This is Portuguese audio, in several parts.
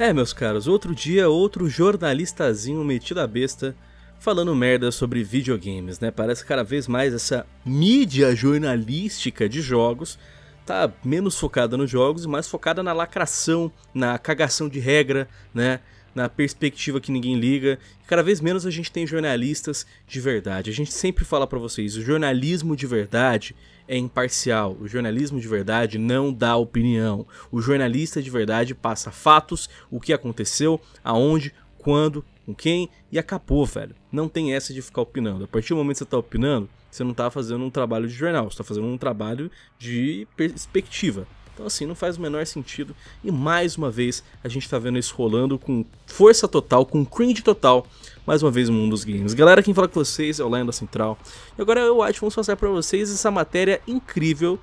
É, meus caros, outro dia, outro jornalistazinho metido a besta falando merda sobre videogames, né? Parece que cada vez mais essa mídia jornalística de jogos tá menos focada nos jogos e mais focada na lacração, na cagação de regra, né? na perspectiva que ninguém liga. Cada vez menos a gente tem jornalistas de verdade. A gente sempre fala para vocês, o jornalismo de verdade é imparcial. O jornalismo de verdade não dá opinião. O jornalista de verdade passa fatos, o que aconteceu, aonde, quando, com quem e acabou, velho. Não tem essa de ficar opinando. A partir do momento que você tá opinando, você não tá fazendo um trabalho de jornal, você tá fazendo um trabalho de perspectiva. Então, assim, não faz o menor sentido. E mais uma vez, a gente tá vendo isso rolando com força total, com cringe total, mais uma vez no mundo dos games. Galera, quem fala com vocês é o Lenda Central. E agora eu acho que vamos passar para vocês essa matéria incrível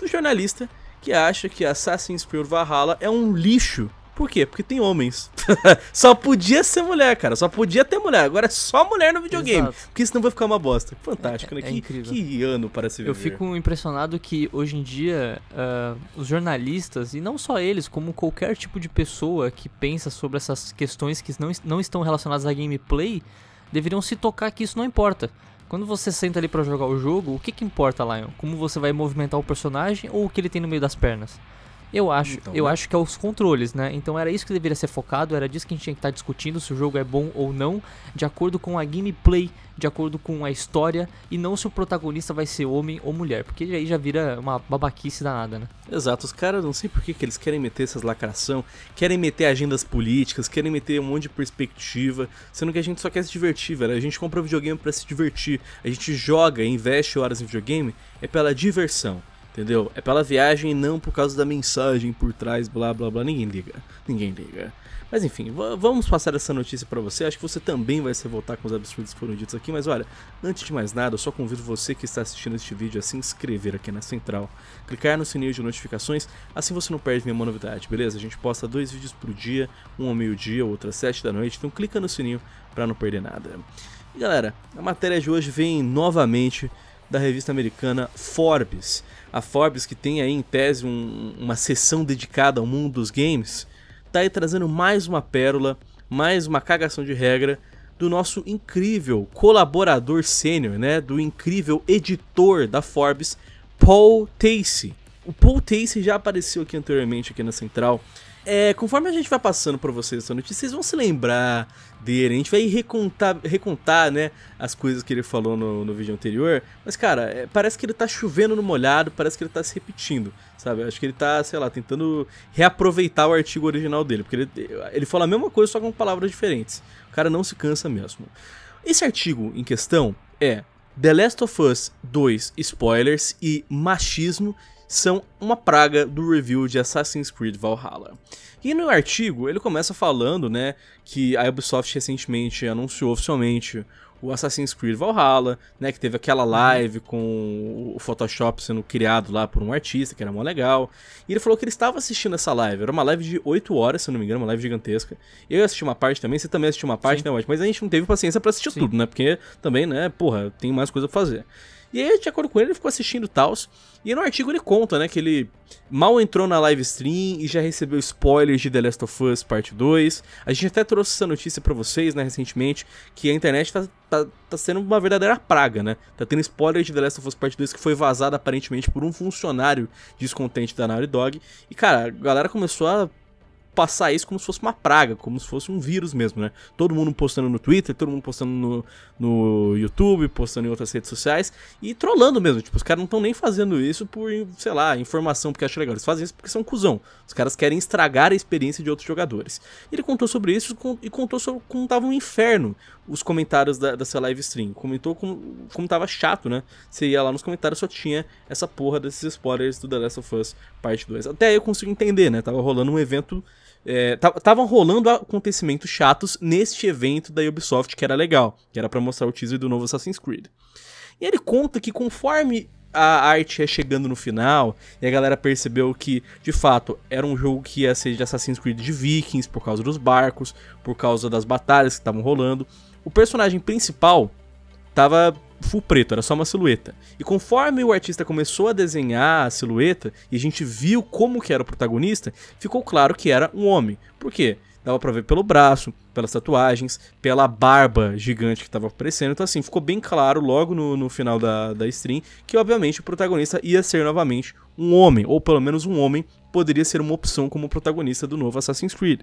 do jornalista que acha que Assassin's Creed Valhalla é um lixo por quê? Porque tem homens. só podia ser mulher, cara. Só podia ter mulher. Agora é só mulher no videogame. Exato. Porque senão vai ficar uma bosta. Fantástico, é, né? É que, incrível. que ano para se viver. Eu fico impressionado que hoje em dia uh, os jornalistas, e não só eles, como qualquer tipo de pessoa que pensa sobre essas questões que não, não estão relacionadas à gameplay, deveriam se tocar que isso não importa. Quando você senta ali para jogar o jogo, o que, que importa, Lion? Como você vai movimentar o personagem ou o que ele tem no meio das pernas? Eu acho, então, eu né? acho que é os controles, né? Então era isso que deveria ser focado, era disso que a gente tinha que estar discutindo se o jogo é bom ou não, de acordo com a gameplay, de acordo com a história, e não se o protagonista vai ser homem ou mulher, porque aí já vira uma babaquice danada, né? Exato, os caras não sei por que, que eles querem meter essas lacração, querem meter agendas políticas, querem meter um monte de perspectiva, sendo que a gente só quer se divertir, velho. A gente compra videogame para se divertir, a gente joga e investe horas em videogame é pela diversão. Entendeu? É pela viagem e não por causa da mensagem por trás, blá blá blá. Ninguém liga. Ninguém liga. Mas enfim, vamos passar essa notícia para você. Acho que você também vai se revoltar com os absurdos que foram ditos aqui. Mas olha, antes de mais nada, eu só convido você que está assistindo este vídeo a se inscrever aqui na central, clicar no sininho de notificações, assim você não perde nenhuma novidade, beleza? A gente posta dois vídeos por dia, um ao meio-dia, outro às sete da noite. Então clica no sininho para não perder nada. E galera, a matéria de hoje vem novamente da revista americana Forbes. A Forbes, que tem aí em tese um, uma seção dedicada ao mundo dos games, está aí trazendo mais uma pérola, mais uma cagação de regra do nosso incrível colaborador sênior, né? Do incrível editor da Forbes, Paul Tacey. O Paul Tacey já apareceu aqui anteriormente aqui na Central é, conforme a gente vai passando para vocês essa notícia, vocês vão se lembrar dele. A gente vai recontar, recontar né, as coisas que ele falou no, no vídeo anterior. Mas, cara, é, parece que ele tá chovendo no molhado, parece que ele tá se repetindo, sabe? Acho que ele tá, sei lá, tentando reaproveitar o artigo original dele. Porque ele, ele fala a mesma coisa, só com palavras diferentes. O cara não se cansa mesmo. Esse artigo em questão é The Last of Us 2 Spoilers e Machismo são uma praga do review de Assassin's Creed Valhalla. E no artigo ele começa falando, né, que a Ubisoft recentemente anunciou oficialmente o Assassin's Creed Valhalla, né, que teve aquela live com o Photoshop sendo criado lá por um artista, que era mó legal. E ele falou que ele estava assistindo essa live, era uma live de 8 horas, se não me engano, uma live gigantesca. Eu assisti uma parte também, você também assistiu uma parte, Sim. né, Mas a gente não teve paciência para assistir Sim. tudo, né? Porque também, né, porra, tem mais coisa pra fazer. E aí, de acordo com ele, ele ficou assistindo tals. E no artigo ele conta, né, que ele mal entrou na live stream e já recebeu spoilers de The Last of Us Parte 2. A gente até trouxe essa notícia para vocês, né, recentemente, que a internet tá, tá, tá, sendo uma verdadeira praga, né? Tá tendo spoiler de The Last of Us Parte 2 que foi vazado aparentemente por um funcionário descontente da Naughty Dog. E, cara, a galera começou a passar isso como se fosse uma praga, como se fosse um vírus mesmo, né? Todo mundo postando no Twitter, todo mundo postando no, no YouTube, postando em outras redes sociais e trollando mesmo. Tipo, os caras não estão nem fazendo isso por, sei lá, informação porque acham legal. Eles fazem isso porque são cuzão. Os caras querem estragar a experiência de outros jogadores. Ele contou sobre isso e contou sobre como tava um inferno os comentários da, dessa live stream. Comentou como, como tava chato, né? Você ia lá nos comentários só tinha essa porra desses spoilers do The Last of Us Parte 2. Até aí eu consigo entender, né? Tava rolando um evento. É, tavam rolando acontecimentos chatos neste evento da Ubisoft que era legal, que era para mostrar o teaser do novo Assassin's Creed. E ele conta que conforme a arte é chegando no final e a galera percebeu que, de fato, era um jogo que ia ser de Assassin's Creed de Vikings por causa dos barcos, por causa das batalhas que estavam rolando. O personagem principal tava full preto, era só uma silhueta. E conforme o artista começou a desenhar a silhueta e a gente viu como que era o protagonista, ficou claro que era um homem. Por quê? Dava pra ver pelo braço, pelas tatuagens, pela barba gigante que tava aparecendo. Então, assim, ficou bem claro logo no, no final da, da stream que, obviamente, o protagonista ia ser novamente um homem, ou pelo menos um homem poderia ser uma opção como protagonista do novo Assassin's Creed.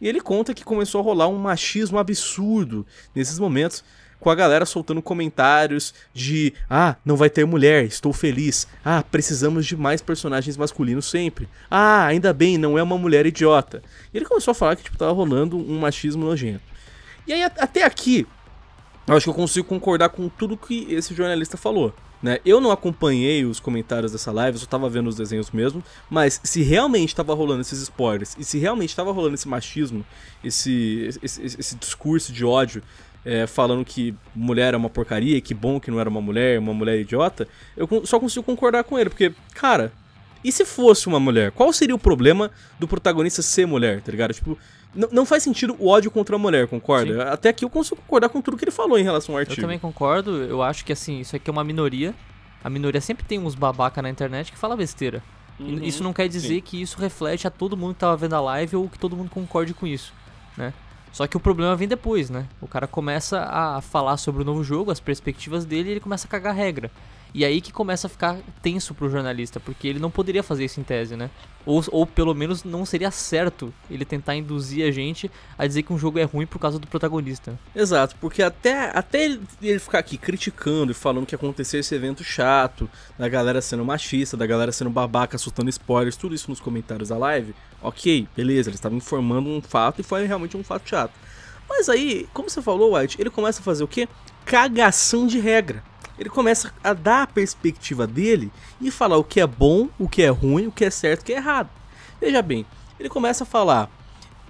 E ele conta que começou a rolar um machismo absurdo nesses momentos, com a galera soltando comentários de: ah, não vai ter mulher, estou feliz. Ah, precisamos de mais personagens masculinos sempre. Ah, ainda bem, não é uma mulher idiota. E ele começou a falar que tipo, tava rolando um machismo nojento. E aí, até aqui, eu acho que eu consigo concordar com tudo que esse jornalista falou. Né? Eu não acompanhei os comentários dessa live, eu só tava vendo os desenhos mesmo. Mas se realmente tava rolando esses spoilers, e se realmente tava rolando esse machismo, esse, esse, esse, esse discurso de ódio é, falando que mulher é uma porcaria, que bom que não era uma mulher, uma mulher é idiota, eu só consigo concordar com ele, porque, cara, e se fosse uma mulher? Qual seria o problema do protagonista ser mulher, tá ligado? Tipo, não, não faz sentido o ódio contra a mulher, concorda? Sim. Até aqui eu consigo concordar com tudo que ele falou em relação ao artigo. Eu também concordo, eu acho que assim, isso aqui é uma minoria. A minoria sempre tem uns babaca na internet que fala besteira. Uhum, isso não quer dizer sim. que isso reflete a todo mundo que tava vendo a live ou que todo mundo concorde com isso, né? Só que o problema vem depois, né? O cara começa a falar sobre o novo jogo, as perspectivas dele, e ele começa a cagar regra. E aí que começa a ficar tenso pro jornalista, porque ele não poderia fazer isso em tese, né? Ou, ou pelo menos não seria certo ele tentar induzir a gente a dizer que um jogo é ruim por causa do protagonista. Exato, porque até, até ele ficar aqui criticando e falando que aconteceu esse evento chato, da galera sendo machista, da galera sendo babaca, assustando spoilers, tudo isso nos comentários da live, ok, beleza, eles estavam informando um fato e foi realmente um fato chato. Mas aí, como você falou, White, ele começa a fazer o quê? Cagação de regra ele começa a dar a perspectiva dele e falar o que é bom, o que é ruim, o que é certo, o que é errado. Veja bem, ele começa a falar.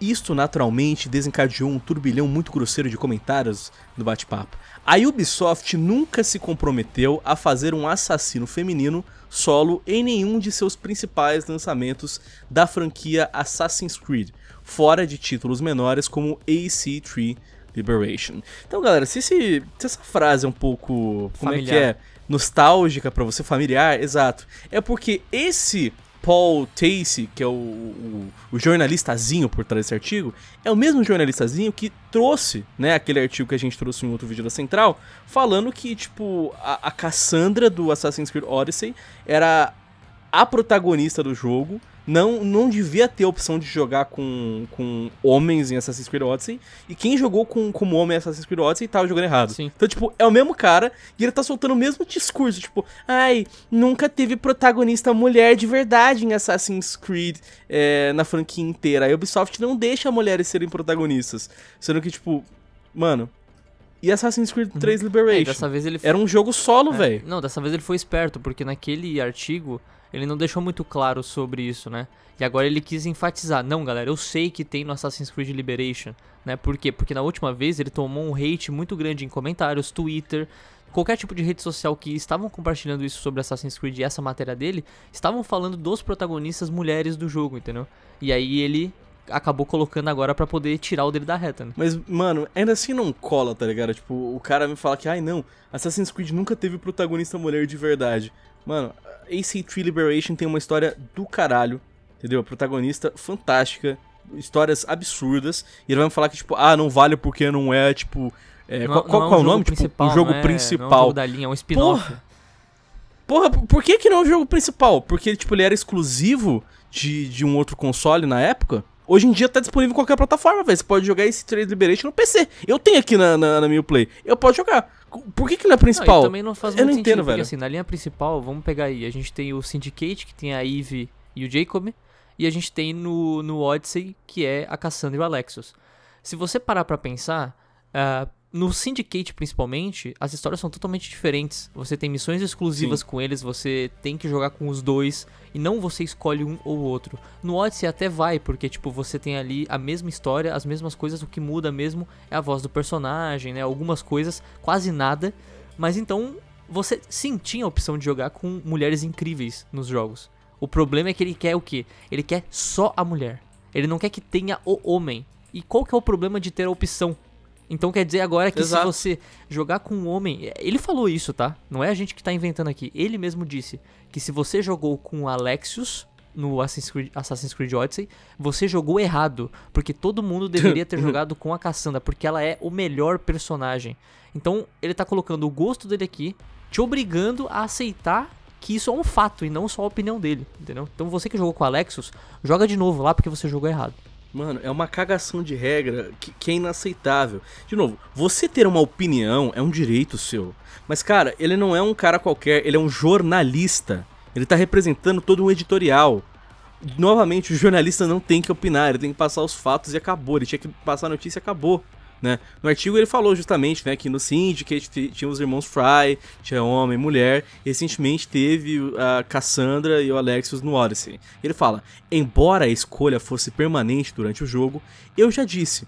Isto naturalmente desencadeou um turbilhão muito grosseiro de comentários no bate-papo. A Ubisoft nunca se comprometeu a fazer um assassino feminino solo em nenhum de seus principais lançamentos da franquia Assassin's Creed, fora de títulos menores como AC3 Liberation. Então, galera, se, esse, se essa frase é um pouco. Como é familiar. é que é? Nostálgica para você, familiar, exato. É porque esse Paul Tacy, que é o, o, o, jornalistazinho por trás desse artigo, é o mesmo jornalistazinho que trouxe, né, aquele artigo que a gente trouxe em outro vídeo da Central, falando que, tipo, a, a Cassandra do Assassin's Creed Odyssey era a protagonista do jogo, não, não devia ter a opção de jogar com, com homens em Assassin's Creed Odyssey. E quem jogou com, como homem em Assassin's Creed Odyssey tava jogando errado. Sim. Então, tipo, é o mesmo cara e ele tá soltando o mesmo discurso. Tipo, ai, nunca teve protagonista mulher de verdade em Assassin's Creed é, na franquia inteira. A Ubisoft não deixa mulheres serem protagonistas. Sendo que, tipo, mano, e Assassin's Creed 3 uhum. É, Liberation. É, dessa vez ele foi... Era um jogo solo, é. velho. Não, dessa vez ele foi esperto, porque naquele artigo ele não deixou muito claro sobre isso, né? E agora ele quis enfatizar. Não, galera, eu sei que tem no Assassin's Creed Liberation, né? Por quê? Porque na última vez ele tomou um hate muito grande em comentários, Twitter, qualquer tipo de rede social que estavam compartilhando isso sobre Assassin's Creed e essa matéria dele, estavam falando dos protagonistas mulheres do jogo, entendeu? E aí ele acabou colocando agora para poder tirar o dele da reta, né? Mas, mano, ainda assim não cola, tá ligado? Tipo, o cara me fala que, ai não, Assassin's Creed nunca teve protagonista mulher de verdade. Mano, AC3 Liberation tem uma história do caralho, entendeu? protagonista fantástica, histórias absurdas, e ele vai me falar que, tipo, ah, não vale porque não é, tipo. É, não, é qual, não qual, é um qual é o nome? Tipo, o jogo é, principal. Não é um jogo da linha, é um spin-off. Porra, porra, por que, que não é o jogo principal? Porque tipo, ele era exclusivo de, de um outro console na época? Hoje em dia tá disponível em qualquer plataforma, velho. Você pode jogar esse Trade Liberation no PC. Eu tenho aqui na, na, na minha Play. Eu posso jogar. Por que, que ele é principal? Não, também não faz eu muito não sentido, entendo, porque, velho. assim, na linha principal, vamos pegar aí, a gente tem o Syndicate, que tem a Eve e o Jacob, e a gente tem no, no Odyssey, que é a Cassandra e o Alexis. Se você parar para pensar, uh, no Syndicate, principalmente, as histórias são totalmente diferentes. Você tem missões exclusivas Sim. com eles, você tem que jogar com os dois, e não você escolhe um ou outro. No Odyssey até vai, porque, tipo, você tem ali a mesma história, as mesmas coisas, o que muda mesmo é a voz do personagem, né? Algumas coisas, quase nada. Mas então, você sim tinha a opção de jogar com mulheres incríveis nos jogos. O problema é que ele quer o quê? Ele quer só a mulher. Ele não quer que tenha o homem. E qual que é o problema de ter a opção? Então quer dizer agora que Exato. se você jogar com um homem. Ele falou isso, tá? Não é a gente que tá inventando aqui. Ele mesmo disse que se você jogou com Alexius no Assassin's Creed, Assassin's Creed Odyssey, você jogou errado. Porque todo mundo deveria ter jogado com a Cassandra, porque ela é o melhor personagem. Então ele tá colocando o gosto dele aqui, te obrigando a aceitar que isso é um fato e não só a opinião dele, entendeu? Então você que jogou com Alexius, joga de novo lá porque você jogou errado. Mano, é uma cagação de regra que, que, é inaceitável. De novo, você ter uma opinião é um direito seu. Mas, cara, ele não é um cara qualquer, ele é um jornalista. Ele tá representando todo um editorial. Novamente, o jornalista não tem que opinar, ele tem que passar os fatos e acabou. Ele tinha que passar a notícia e acabou. Né? No artigo ele falou justamente né, que no Syndicate tinha os irmãos Fry, tinha homem e mulher, recentemente teve a Cassandra e o Alexios no Odyssey. Ele fala: Embora a escolha fosse permanente durante o jogo, eu já disse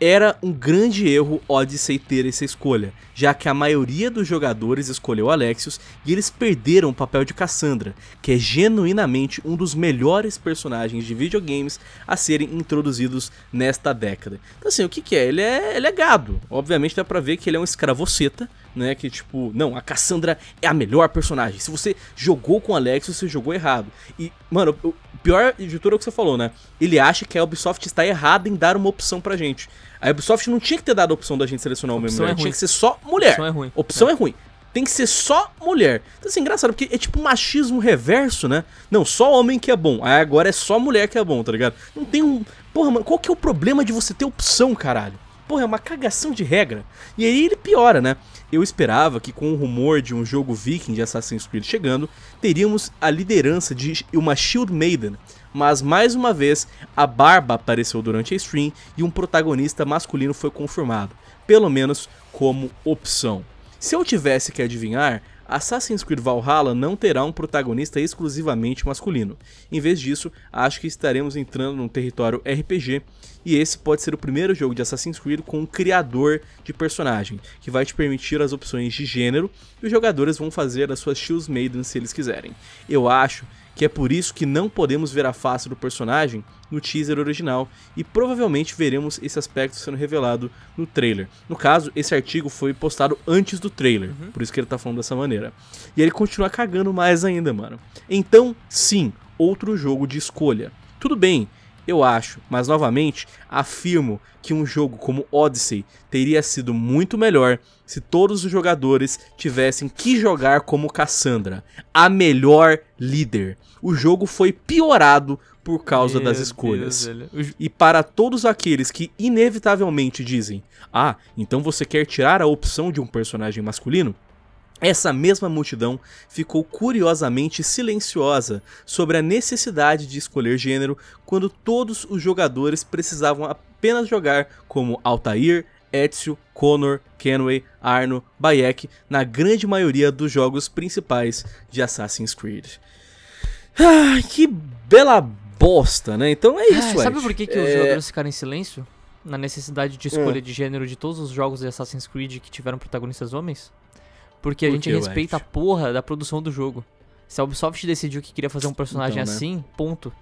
era um grande erro Odyssey ter essa escolha, já que a maioria dos jogadores escolheu Alexios e eles perderam o papel de Cassandra, que é genuinamente um dos melhores personagens de videogames a serem introduzidos nesta década. Então assim, o que, que é? Ele é, ele é gado. Obviamente dá pra ver que ele é um escravoceta, né? Que tipo, não, a Cassandra é a melhor personagem. Se você jogou com Alex, você jogou errado. E, mano, o pior de tudo é o que você falou, né? Ele acha que a Ubisoft está errada em dar uma opção pra gente. A Ubisoft não tinha que ter dado a opção da gente selecionar o mesmo. Opção né? é tinha que ser só mulher. Opção é ruim. Opção é, é ruim tem que ser só mulher. Então, assim, engraçado, porque é tipo machismo reverso, né? Não, só homem que é bom. Aí agora é só mulher que é bom, tá ligado? Não tem um. Porra, mano, qual que é o problema de você ter opção, caralho? Porra, é uma cagação de regra. E aí ele piora, né? Eu esperava que com o rumor de um jogo viking de Assassin's Creed chegando, teríamos a liderança de uma Shield Maiden, mas mais uma vez a barba apareceu durante a stream e um protagonista masculino foi confirmado, pelo menos como opção. Se eu tivesse que adivinhar, Assassin's Creed Valhalla não terá um protagonista exclusivamente masculino. Em vez disso, acho que estaremos entrando num território RPG e esse pode ser o primeiro jogo de Assassin's Creed com um criador de personagem, que vai te permitir as opções de gênero e os jogadores vão fazer as suas Shields Maiden se eles quiserem. Eu acho que é por isso que não podemos ver a face do personagem no teaser original e provavelmente veremos esse aspecto sendo revelado no trailer. No caso, esse artigo foi postado antes do trailer, uhum. por isso que ele tá falando dessa maneira. E ele continua cagando mais ainda, mano. Então, sim, outro jogo de escolha. Tudo bem eu acho, mas novamente afirmo que um jogo como Odyssey teria sido muito melhor se todos os jogadores tivessem que jogar como Cassandra, a melhor líder. O jogo foi piorado por causa Meu das escolhas. Deus, e para todos aqueles que inevitavelmente dizem: "Ah, então você quer tirar a opção de um personagem masculino?" Essa mesma multidão ficou curiosamente silenciosa sobre a necessidade de escolher gênero quando todos os jogadores precisavam apenas jogar como Altair, Ezio, Connor, Kenway, Arno, Bayek na grande maioria dos jogos principais de Assassin's Creed. Ah, que bela bosta, né? Então é isso, ah, Sabe por que, que é... os jogadores ficaram em silêncio? Na necessidade de escolha é. de gênero de todos os jogos de Assassin's Creed que tiveram protagonistas homens? Porque a gente respeita a porra da produção do jogo. Se a Ubisoft decidiu que queria fazer um personagem então, né? assim, ponto.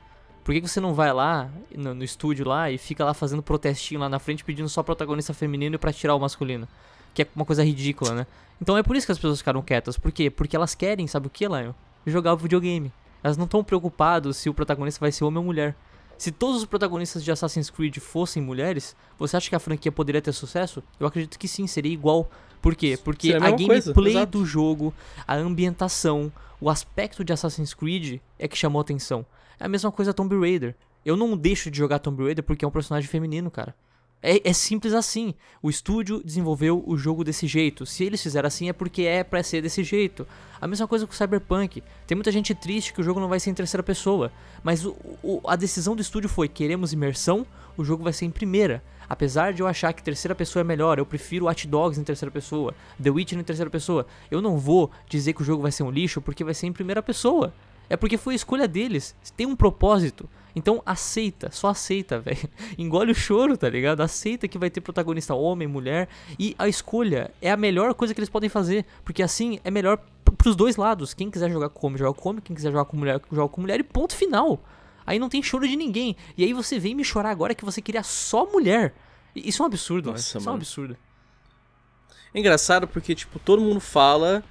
Por que você não vai lá no, no, estúdio lá e fica lá fazendo protestinho lá na frente pedindo só protagonista feminino para tirar o masculino? Que é uma coisa ridícula, né? Então é por isso que as pessoas ficaram quietas. Por quê? Porque elas querem, sabe o que, Lion? Jogar o videogame. Elas não estão preocupadas se o protagonista vai ser homem ou mulher. Se todos os protagonistas de Assassin's Creed fossem mulheres, você acha que a franquia poderia ter sucesso? Eu acredito que sim, seria igual. Por quê? Porque é a, a gameplay do jogo, a ambientação, o aspecto de Assassin's Creed é que chamou atenção. É a mesma coisa Tomb Raider. Eu não deixo de jogar Tomb Raider porque é um personagem feminino, cara. É, é, simples assim. O estúdio desenvolveu o jogo desse jeito. Se eles fizeram assim é porque é pra ser desse jeito. A mesma coisa com Cyberpunk. Tem muita gente triste que o jogo não vai ser em terceira pessoa. Mas o, o, a decisão do estúdio foi: queremos imersão, o jogo vai ser em primeira. Apesar de eu achar que terceira pessoa é melhor, eu prefiro Watch Dogs em terceira pessoa, The Witcher em terceira pessoa. Eu não vou dizer que o jogo vai ser um lixo porque vai ser em primeira pessoa. É porque foi a escolha deles, tem um propósito. Então aceita, só aceita, velho. Engole o choro, tá ligado? Aceita que vai ter protagonista homem, mulher. E a escolha é a melhor coisa que eles podem fazer. Porque assim é melhor pros dois lados. Quem quiser jogar com homem, joga com homem. Quem quiser jogar com mulher, joga com mulher. E ponto final. Aí não tem choro de ninguém. E aí você vem me chorar agora que você queria só mulher. Isso é um absurdo, né? Nossa, Isso é um absurdo. É engraçado porque, tipo, todo mundo fala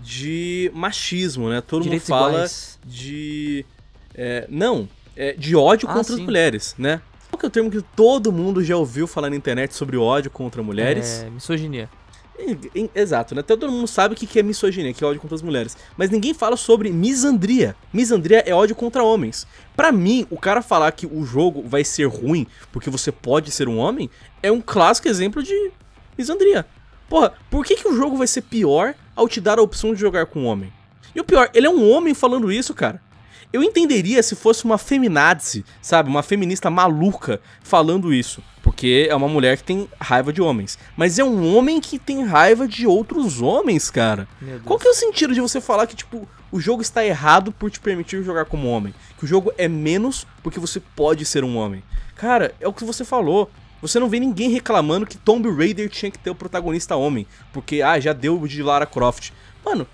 de machismo, né? Todo Direitos mundo fala iguais. de. É, não, é, de ódio ah, contra sim. as mulheres, né? Qual que é o termo que todo mundo já ouviu falar na internet sobre ódio contra mulheres? É, misoginia. Exato, né? Então todo mundo sabe o que é misoginia, que é ódio contra as mulheres. Mas ninguém fala sobre misandria. Misandria é ódio contra homens. Para mim, o cara falar que o jogo vai ser ruim porque você pode ser um homem é um clássico exemplo de misandria. Porra, por que, que o jogo vai ser pior ao te dar a opção de jogar com um homem? E o pior, ele é um homem falando isso, cara. Eu entenderia se fosse uma feminazi, sabe? Uma feminista maluca falando isso. Porque é uma mulher que tem raiva de homens. Mas é um homem que tem raiva de outros homens, cara. Qual que é o sentido de você falar que, tipo, o jogo está errado por te permitir jogar como homem? Que o jogo é menos porque você pode ser um homem. Cara, é o que você falou. Você não vê ninguém reclamando que Tomb Raider tinha que ter o protagonista homem. Porque, ah, já deu de Lara Croft. Mano,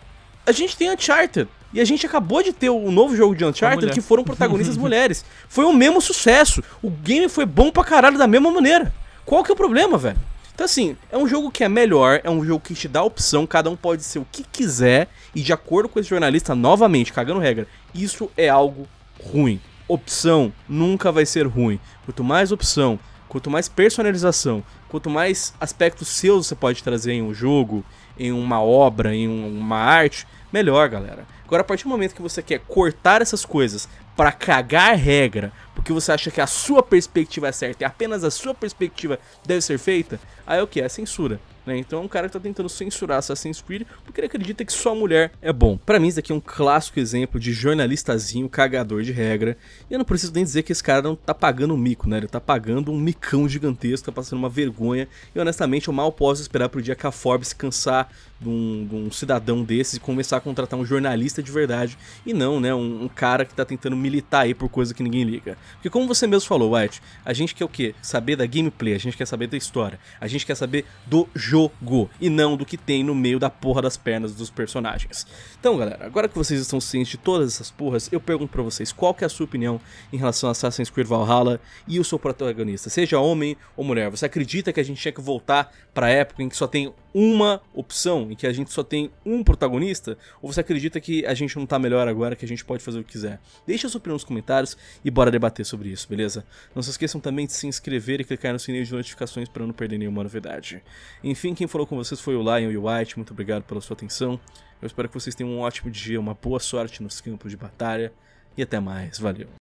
a gente tem Uncharted. E a gente acabou de ter o novo jogo de Uncharted que foram protagonistas mulheres. Foi o mesmo sucesso. O game foi bom pra caralho da mesma maneira. Qual que é o problema, velho? Então, assim, é um jogo que é melhor, é um jogo que te dá opção, cada um pode ser o que quiser, e de acordo com esse jornalista, novamente, cagando regra, isso é algo ruim. Opção nunca vai ser ruim. Quanto mais opção, quanto mais personalização, quanto mais aspectos seus você pode trazer em um jogo, em uma obra, em uma arte, melhor, galera. Agora, a partir do momento que você quer cortar essas coisas para cagar regra, porque você acha que a sua perspectiva é certa e apenas a sua perspectiva deve ser feita, aí é o que? É censura. Né? Então é um cara que tá tentando censurar Assassin's Creed porque ele acredita que só mulher é bom. Para mim, isso daqui é um clássico exemplo de jornalistazinho cagador de regra. E eu não preciso nem dizer que esse cara não tá pagando um mico, né? Ele tá pagando um micão gigantesco, tá passando uma vergonha. E honestamente, eu mal posso esperar pro dia que a Forbes cansar de um, de um cidadão desses e começar a contratar um jornalista de verdade. E não, né? Um, um cara que tá tentando militar aí por coisa que ninguém liga. Porque como você mesmo falou, White, a gente quer o quê? Saber da gameplay, a gente quer saber da história, a gente quer saber do jogo e não do que tem no meio da porra das pernas dos personagens. Então, galera, agora que vocês estão cientes de todas essas porras, eu pergunto para vocês qual que é a sua opinião em relação a Assassin's Creed Valhalla e o seu protagonista, seja homem ou mulher. Você acredita que a gente tinha que voltar para a época em que só tem uma opção, em que a gente só tem um protagonista? Ou você acredita que a gente não tá melhor agora, que a gente pode fazer o que quiser? Deixa a sua opinião nos comentários e bora debater debater sobre isso, beleza? Não se esqueçam também de se inscrever e clicar no sininho de notificações para não perder nenhuma novidade. Enfim, quem falou com vocês foi o Lion e o White, muito obrigado pela sua atenção. Eu espero que vocês tenham um ótimo dia, uma boa sorte nos campos de batalha e até mais, valeu!